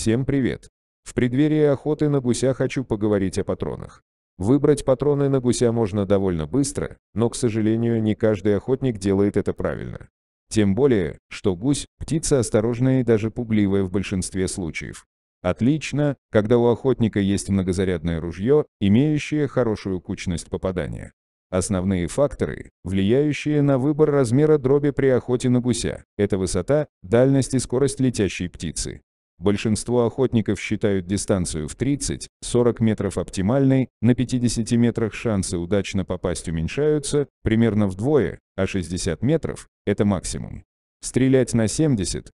Всем привет! В преддверии охоты на гуся хочу поговорить о патронах. Выбрать патроны на гуся можно довольно быстро, но, к сожалению, не каждый охотник делает это правильно. Тем более, что гусь – птица осторожная и даже пугливая в большинстве случаев. Отлично, когда у охотника есть многозарядное ружье, имеющее хорошую кучность попадания. Основные факторы, влияющие на выбор размера дроби при охоте на гуся, это высота, дальность и скорость летящей птицы. Большинство охотников считают дистанцию в 30-40 метров оптимальной, на 50 метрах шансы удачно попасть уменьшаются, примерно вдвое, а 60 метров – это максимум. Стрелять на 70-80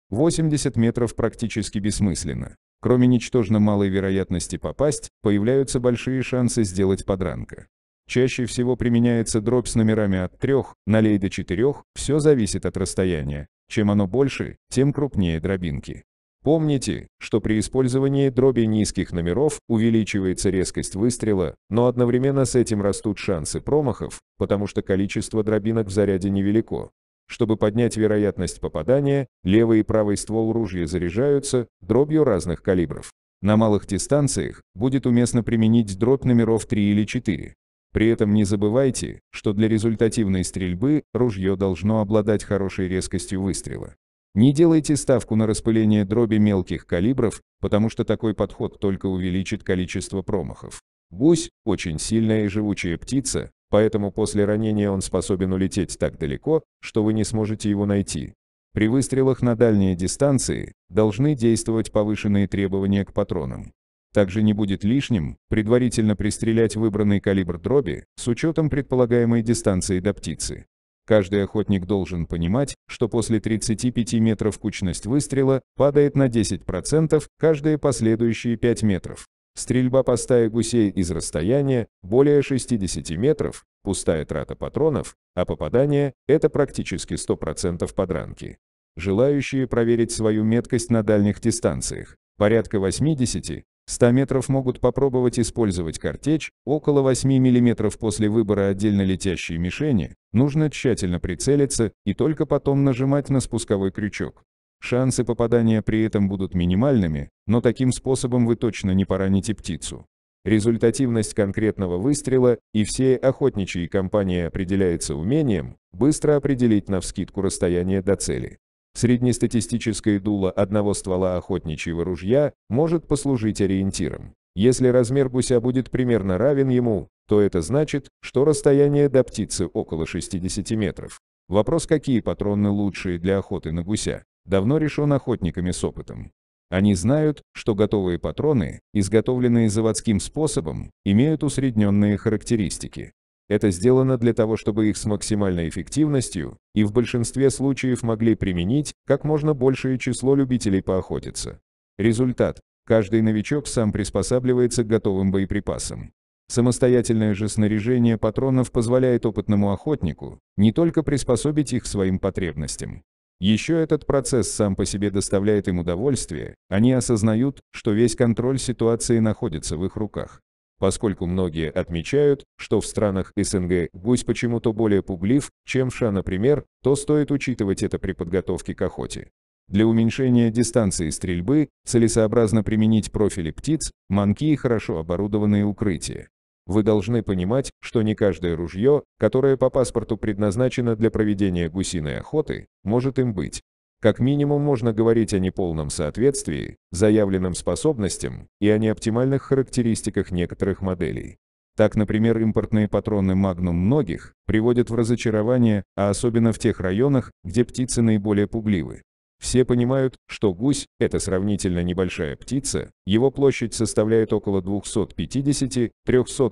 метров практически бессмысленно. Кроме ничтожно малой вероятности попасть, появляются большие шансы сделать подранка. Чаще всего применяется дробь с номерами от 3, налей до 4, все зависит от расстояния. Чем оно больше, тем крупнее дробинки. Помните, что при использовании дроби низких номеров увеличивается резкость выстрела, но одновременно с этим растут шансы промахов, потому что количество дробинок в заряде невелико. Чтобы поднять вероятность попадания, левый и правый ствол ружья заряжаются дробью разных калибров. На малых дистанциях будет уместно применить дробь номеров 3 или 4. При этом не забывайте, что для результативной стрельбы ружье должно обладать хорошей резкостью выстрела. Не делайте ставку на распыление дроби мелких калибров, потому что такой подход только увеличит количество промахов. Гусь – очень сильная и живучая птица, поэтому после ранения он способен улететь так далеко, что вы не сможете его найти. При выстрелах на дальние дистанции должны действовать повышенные требования к патронам. Также не будет лишним предварительно пристрелять выбранный калибр дроби с учетом предполагаемой дистанции до птицы. Каждый охотник должен понимать, что после 35 метров кучность выстрела падает на 10% каждые последующие 5 метров. Стрельба по стае гусей из расстояния более 60 метров, пустая трата патронов, а попадание – это практически 100% подранки. Желающие проверить свою меткость на дальних дистанциях, порядка 80, 100 метров могут попробовать использовать картечь, около 8 мм после выбора отдельно летящей мишени, нужно тщательно прицелиться и только потом нажимать на спусковой крючок. Шансы попадания при этом будут минимальными, но таким способом вы точно не пораните птицу. Результативность конкретного выстрела и всей охотничьи компании определяется умением быстро определить навскидку расстояние до цели. Среднестатистическое дуло одного ствола охотничьего ружья может послужить ориентиром. Если размер гуся будет примерно равен ему, то это значит, что расстояние до птицы около 60 метров. Вопрос, какие патроны лучшие для охоты на гуся, давно решен охотниками с опытом. Они знают, что готовые патроны, изготовленные заводским способом, имеют усредненные характеристики. Это сделано для того, чтобы их с максимальной эффективностью и в большинстве случаев могли применить как можно большее число любителей поохотиться. Результат. Каждый новичок сам приспосабливается к готовым боеприпасам. Самостоятельное же снаряжение патронов позволяет опытному охотнику не только приспособить их своим потребностям. Еще этот процесс сам по себе доставляет им удовольствие, они осознают, что весь контроль ситуации находится в их руках поскольку многие отмечают, что в странах СНГ гусь почему-то более пуглив, чем ша, например, то стоит учитывать это при подготовке к охоте. Для уменьшения дистанции стрельбы целесообразно применить профили птиц, манки и хорошо оборудованные укрытия. Вы должны понимать, что не каждое ружье, которое по паспорту предназначено для проведения гусиной охоты, может им быть. Как минимум можно говорить о неполном соответствии, заявленным способностям и о неоптимальных характеристиках некоторых моделей. Так, например, импортные патроны Magnum многих приводят в разочарование, а особенно в тех районах, где птицы наиболее пугливы. Все понимают, что гусь – это сравнительно небольшая птица, его площадь составляет около 250-300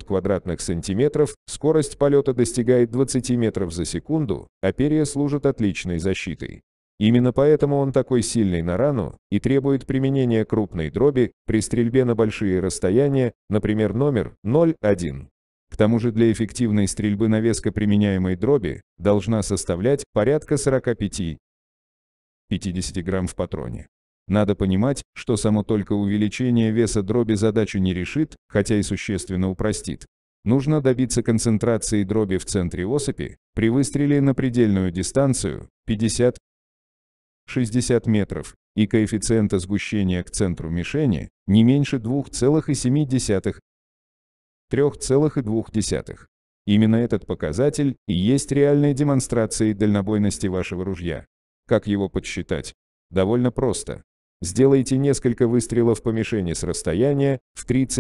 квадратных сантиметров, скорость полета достигает 20 метров за секунду, а перья служат отличной защитой. Именно поэтому он такой сильный на рану и требует применения крупной дроби при стрельбе на большие расстояния, например номер 0,1. К тому же для эффективной стрельбы навеска применяемой дроби должна составлять порядка 45-50 грамм в патроне. Надо понимать, что само только увеличение веса дроби задачу не решит, хотя и существенно упростит. Нужно добиться концентрации дроби в центре особи при выстреле на предельную дистанцию 50 60 метров и коэффициента сгущения к центру мишени не меньше 2,7 3,2. Именно этот показатель и есть реальной демонстрацией дальнобойности вашего ружья. Как его подсчитать? Довольно просто. Сделайте несколько выстрелов по мишени с расстояния в 30-40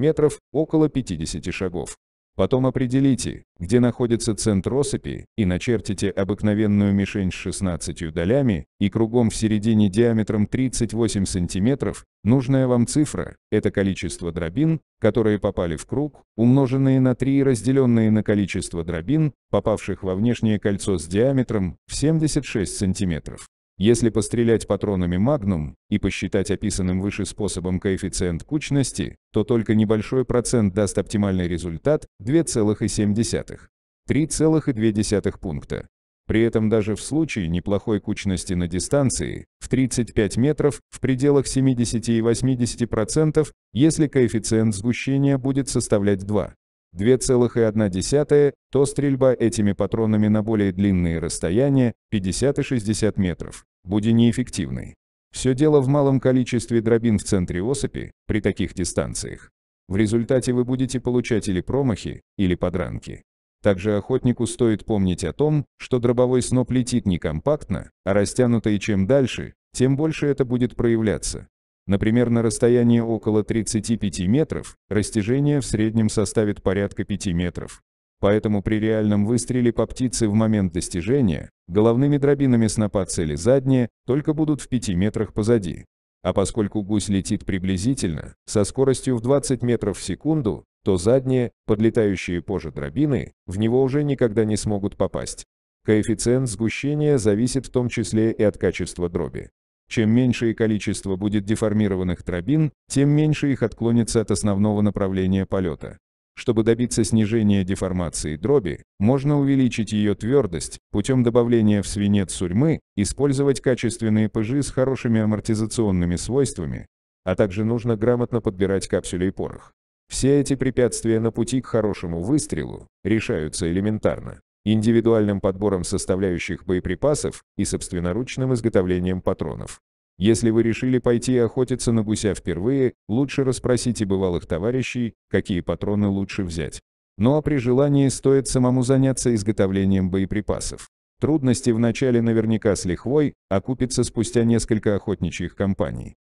метров, около 50 шагов. Потом определите, где находится центр осыпи, и начертите обыкновенную мишень с 16 долями и кругом в середине диаметром 38 см, нужная вам цифра – это количество дробин, которые попали в круг, умноженные на 3 и разделенные на количество дробин, попавших во внешнее кольцо с диаметром в 76 см. Если пострелять патронами Magnum и посчитать описанным выше способом коэффициент кучности, то только небольшой процент даст оптимальный результат 2,7, 3,2 пункта. При этом даже в случае неплохой кучности на дистанции, в 35 метров, в пределах 70 и 80%, если коэффициент сгущения будет составлять 2, 2,1, то стрельба этими патронами на более длинные расстояния, 50 и 60 метров, будет неэффективной. Все дело в малом количестве дробин в центре осыпи при таких дистанциях. В результате вы будете получать или промахи, или подранки. Также охотнику стоит помнить о том, что дробовой сноп летит не компактно, а растянуто и чем дальше, тем больше это будет проявляться. Например, на расстоянии около 35 метров, растяжение в среднем составит порядка 5 метров. Поэтому при реальном выстреле по птице в момент достижения, головными дробинами снопа цели задние, только будут в 5 метрах позади. А поскольку гусь летит приблизительно, со скоростью в 20 метров в секунду, то задние, подлетающие позже дробины, в него уже никогда не смогут попасть. Коэффициент сгущения зависит в том числе и от качества дроби. Чем меньшее количество будет деформированных тробин, тем меньше их отклонится от основного направления полета. Чтобы добиться снижения деформации дроби, можно увеличить ее твердость путем добавления в свинец сурьмы, использовать качественные пыжи с хорошими амортизационными свойствами, а также нужно грамотно подбирать капсюли и порох. Все эти препятствия на пути к хорошему выстрелу решаются элементарно индивидуальным подбором составляющих боеприпасов и собственноручным изготовлением патронов. Если вы решили пойти охотиться на гуся впервые, лучше расспросите бывалых товарищей, какие патроны лучше взять. Ну а при желании стоит самому заняться изготовлением боеприпасов. Трудности в начале наверняка с лихвой окупятся а спустя несколько охотничьих компаний.